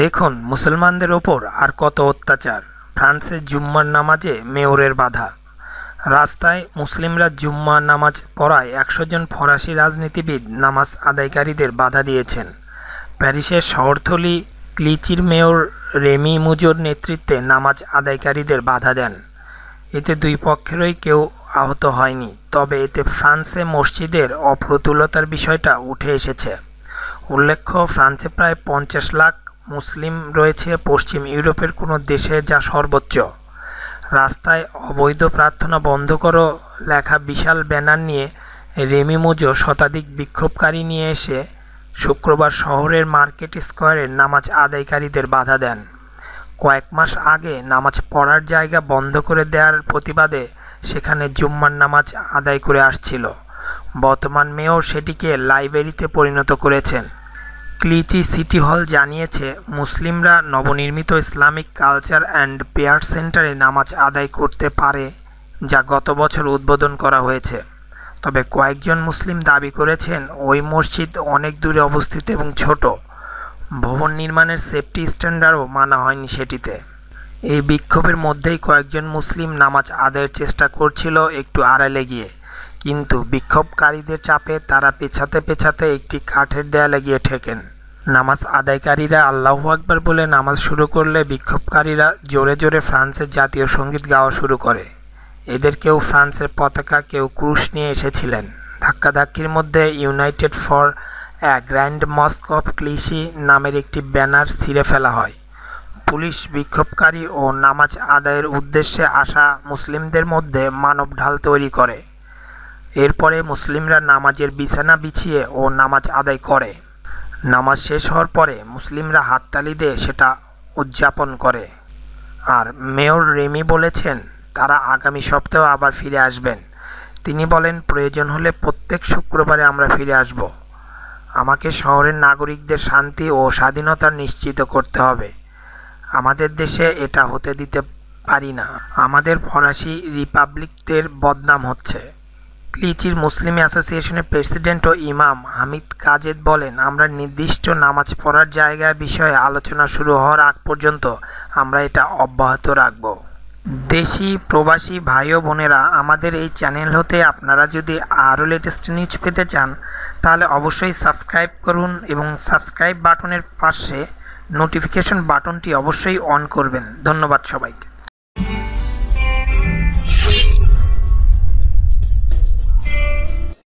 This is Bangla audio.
দেখুন মুসলমানদের ওপর আর কত অত্যাচার ফ্রান্সে জুম্মার নামাজে মেয়রের বাধা রাস্তায় মুসলিমরা জুম্মা নামাজ পড়ায় একশো জন ফরাসি রাজনীতিবিদ নামাজ আদায়কারীদের বাধা দিয়েছেন প্যারিসের শহরথলি ক্লিচির মেয়র রেমি মুজোর নেতৃত্বে নামাজ আদায়কারীদের বাধা দেন এতে দুই পক্ষেরই কেউ আহত হয়নি তবে এতে ফ্রান্সে মসজিদের অপ্রতুলতার বিষয়টা উঠে এসেছে উল্লেখ্য ফ্রান্সে প্রায় পঞ্চাশ লাখ মুসলিম রয়েছে পশ্চিম ইউরোপের কোনো দেশে যা সর্বোচ্চ রাস্তায় অবৈধ প্রার্থনা বন্ধ করো লেখা বিশাল ব্যানার নিয়ে রেমি মুজো শতাধিক বিক্ষোভকারী নিয়ে এসে শুক্রবার শহরের মার্কেট স্কোয়ারে নামাজ আদায়কারীদের বাধা দেন কয়েক মাস আগে নামাজ পড়ার জায়গা বন্ধ করে দেওয়ার প্রতিবাদে সেখানে জুম্মার নামাজ আদায় করে আসছিল বর্তমান মেয়র সেটিকে লাইব্রেরিতে পরিণত করেছেন ক্লিচি সিটি হল জানিয়েছে মুসলিমরা নবনির্মিত ইসলামিক কালচার অ্যান্ড পেয়ার সেন্টারে নামাজ আদায় করতে পারে যা গত বছর উদ্বোধন করা হয়েছে তবে কয়েকজন মুসলিম দাবি করেছেন ওই মসজিদ অনেক দূরে অবস্থিত এবং ছোট ভবন নির্মাণের সেফটি স্ট্যান্ডার্ডও মানা হয়নি সেটিতে এই বিক্ষোভের মধ্যেই কয়েকজন মুসলিম নামাজ আদায়ের চেষ্টা করছিল একটু আড়ালে গিয়ে কিন্তু বিক্ষোভকারীদের চাপে তারা পেছাতে পেছাতে একটি কাঠের দেয়ালে গিয়ে ঠেকেন নামাজ আদায়কারীরা আল্লাহ আকবর বলে নামাজ শুরু করলে বিক্ষোভকারীরা জোরে জোরে ফ্রান্সের জাতীয় সঙ্গীত গাওয়া শুরু করে এদের কেউ ফ্রান্সের পতাকা কেউ ক্রুশ নিয়ে এসেছিলেন ধাক্কাধাক্কির মধ্যে united for a grand mosque of Clichy নামের একটি ব্যানার ছিঁড়ে ফেলা হয় পুলিশ বিক্ষোভকারী ও নামাজ আদায়ের উদ্দেশ্যে আসা মুসলিমদের মধ্যে মানব ঢাল তৈরি করে এরপরে মুসলিমরা নামাজের বিছানা বিছিয়ে ও নামাজ আদায় করে নামাজ শেষ হওয়ার পরে মুসলিমরা হাততালি দিয়ে সেটা উদযাপন করে আর মেয়র রেমি বলেছেন তারা আগামী সপ্তাহে আবার ফিরে আসবেন তিনি বলেন প্রয়োজন হলে প্রত্যেক শুক্রবারে আমরা ফিরে আসব আমাকে শহরের নাগরিকদের শান্তি ও স্বাধীনতা নিশ্চিত করতে হবে আমাদের দেশে এটা হতে দিতে পারি না আমাদের ফরাসি রিপাবলিকদের বদনাম হচ্ছে লিচির মুসলিম অ্যাসোসিয়েশনের প্রেসিডেন্ট ও ইমাম হামিদ কাজেদ বলেন আমরা নির্দিষ্ট নামাজ পড়ার জায়গা বিষয়ে আলোচনা শুরু হওয়ার আগ পর্যন্ত আমরা এটা অব্যাহত রাখব দেশি প্রবাসী ভাই ও বোনেরা আমাদের এই চ্যানেল হতে আপনারা যদি আরও লেটেস্ট নিউজ পেতে চান তাহলে অবশ্যই সাবস্ক্রাইব করুন এবং সাবস্ক্রাইব বাটনের পাশে নোটিফিকেশন বাটনটি অবশ্যই অন করবেন ধন্যবাদ সবাইকে